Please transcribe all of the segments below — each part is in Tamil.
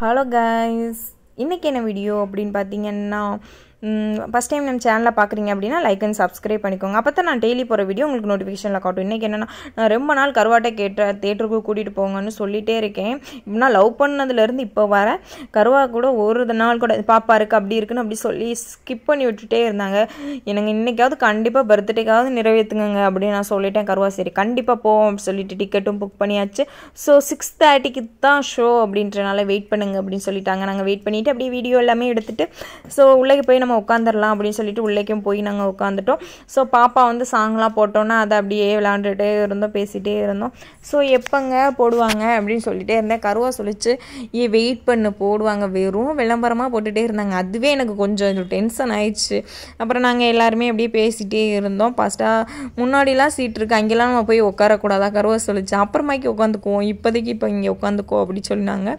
ஹலோ கைஸ் இன்றைக்கி என்ன வீடியோ அப்படின்னு பார்த்தீங்கன்னா ஃபஸ்ட் டைம் நம்ம சேனலில் பார்க்குறீங்க அப்படின்னா லைக் அண்ட் சப்ஸ்கிரைப் பண்ணிக்கோங்க அப்போ தான் நான் டெய்லி போகிற வீடியோ உங்களுக்கு நோட்டிஃபிகேஷனில் காட்டும் இன்றைக்கி என்னென்னா நான் ரொம்ப நாள் கருவாட்டை கேட்ட தேட்டருக்கு கூட்டிகிட்டு போங்கன்னு சொல்லிகிட்டே இருக்கேன் இப்படின்னா லவ் பண்ணதுலேருந்து இப்போ வர கருவா கூட ஒரு நாள் கூட பாப்பா இருக்குது அப்படி இருக்குன்னு அப்படி சொல்லி ஸ்கிப் பண்ணி விட்டுட்டே இருந்தாங்க எனக்கு இன்றைக்காவது கண்டிப்பாக பர்த்டேக்காவது நிறைவேற்றுங்க அப்படின்னு நான் சொல்லிட்டேன் கருவா சரி கண்டிப்பாக போவோம் அப்படின்னு சொல்லிட்டு டிக்கெட்டும் புக் பண்ணியாச்சு ஸோ சிக்ஸ் தேர்ட்டிக்கு தான் ஷோ அப்படின்றனால வெயிட் பண்ணுங்க அப்படின்னு சொல்லிட்டாங்க நாங்கள் வெயிட் பண்ணிவிட்டு அப்படியே வீடியோ எல்லாமே எடுத்துகிட்டு ஸோ உள்ளே போய் நம்ம உட்காந்துடலாம் அப்படின்னு சொல்லிட்டு உள்ளேக்கும் போய் நாங்கள் உட்காந்துட்டோம் ஸோ பாப்பா வந்து சாங்லாம் போட்டோன்னா அதை அப்படியே விளாண்டுட்டே இருந்தோம் பேசிகிட்டே இருந்தோம் ஸோ எப்போங்க போடுவாங்க அப்படின்னு சொல்லிட்டே இருந்தேன் கருவா சொல்லிச்சு ஏ வெயிட் பண்ணு போடுவாங்க வெறும் விளம்பரமாக போட்டுகிட்டே இருந்தாங்க அதுவே எனக்கு கொஞ்சம் டென்ஷன் ஆயிடுச்சு அப்புறம் நாங்கள் எல்லாருமே அப்படியே பேசிகிட்டே இருந்தோம் ஃபஸ்ட்டாக முன்னாடிலாம் சீட் இருக்குது அங்கெல்லாம் நம்ம போய் உட்காரக்கூடாதா கருவா சொல்லிச்சு அப்புறமாக்கி உட்காந்துக்குவோம் இப்போதைக்கு இப்போ இங்கே உட்காந்துக்கோ அப்படின்னு சொன்னாங்க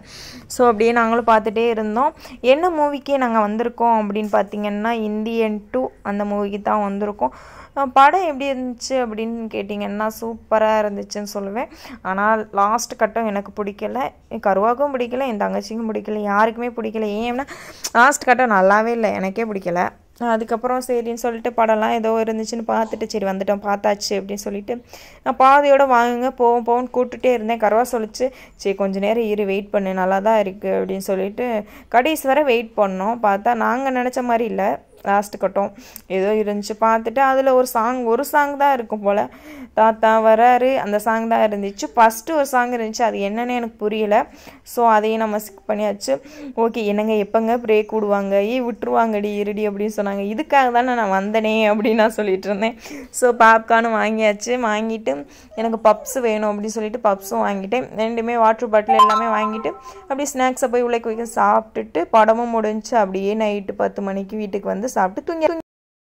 ஸோ அப்படியே நாங்களும் பார்த்துட்டே இருந்தோம் என்ன மூவிக்கே நாங்கள் வந்திருக்கோம் அப்படின்னு பார்த்தீங்க பார்த்திங்கன்னா இந்தியன் டூ அந்த மூவிக்கு தான் வந்திருக்கும் படம் எப்படி இருந்துச்சு அப்படின்னு கேட்டிங்கன்னா சூப்பராக இருந்துச்சுன்னு சொல்லுவேன் ஆனால் லாஸ்ட் கட்டம் எனக்கு பிடிக்கல கருவாக்கும் பிடிக்கல என் தங்கச்சிக்கும் பிடிக்கல யாருக்குமே பிடிக்கல ஏன்னா லாஸ்ட் கட்டம் நல்லாவே இல்லை எனக்கே பிடிக்கல அதுக்கப்புறம் சரின்னு சொல்லிட்டு படம்லாம் ஏதோ இருந்துச்சுன்னு பார்த்துட்டு சரி வந்துட்டோம் பார்த்தாச்சு அப்படின்னு சொல்லிட்டு நான் பாதையோடு வாங்குங்க போவோம் போவோம்னு கூப்பிட்டுட்டே இருந்தேன் கரவா சொல்லிச்சு சரி கொஞ்சம் நேரம் இரு வெயிட் பண்ணு நல்லா தான் இருக்குது அப்படின்னு சொல்லிட்டு கடைசி வரை வெயிட் பண்ணோம் பார்த்தா நாங்கள் நினச்ச மாதிரி இல்லை லாஸ்ட் கட்டம் ஏதோ இருந்துச்சு பார்த்துட்டு அதில் ஒரு சாங் ஒரு சாங் தான் இருக்கும் போல் தாத்தா வராரு அந்த சாங் தான் இருந்துச்சு ஃபஸ்ட்டு ஒரு சாங் இருந்துச்சு அது என்னென்னு எனக்கு புரியலை ஸோ அதையும் நம்ம ஸ்கிப் பண்ணியாச்சு ஓகே என்னங்க எப்போங்க பிரேக் விடுவாங்க ஏ விட்டுருவாங்கடி இருடி அப்படின்னு சொன்னாங்க இதுக்காக தானே நான் வந்தனே அப்படின்னு நான் சொல்லிட்டு இருந்தேன் ஸோ பாப்கார்னு வாங்கியாச்சு வாங்கிட்டு எனக்கு பப்ஸ் வேணும் அப்படின்னு சொல்லிட்டு பப்ஸும் வாங்கிட்டேன் ரெண்டுமே வாட்டர் பாட்டில் எல்லாமே வாங்கிட்டு அப்படியே ஸ்நாக்ஸை போய் உள்ளே குவிக்க சாப்பிட்டுட்டு படமும் முடிஞ்சு அப்படியே நைட்டு பத்து மணிக்கு வீட்டுக்கு வந்து சாப்பிட்டு தூங்கி